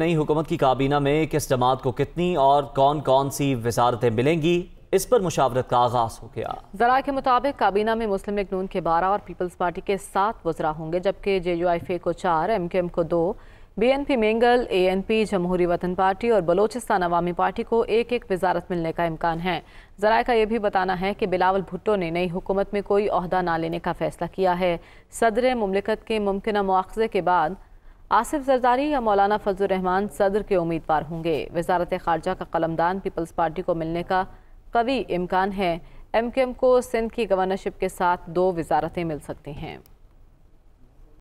नई हुकूमत की काबीना में किस जमात को कितनी और कौन कौन सी वजारतें मिलेंगी इस पर मुशावरत का आगाज हो गया जरा के मुताबिक काबीना में मुस्लिम लीग नून के बारह और पीपल्स पार्टी के सात वजरा होंगे जबकि जे यू आई फे को चार एम के एम को दो B N P Mengal A N P Jamhoori Watan party और बलोचिस्तान अवामी पार्टी को एक एक वजारत मिलने का इम्कान है जराये का यह भी बताना है कि बिलावल भुट्टो ने नई हुकूमत में कोई अहदा ना लेने का फैसला किया है सदर ममलिकत के मुमकिन मुआवजे के बाद आसिफ जरदारी या मौलाना फजल रहमान सदर के उम्मीदवार होंगे वजारत खारजा का कलमदान पीपल्स पार्टी को मिलने का कवी इम्कान है एम के एम को सिंध की गवर्नरशिप के साथ दो वजारतें मिल सकती हैं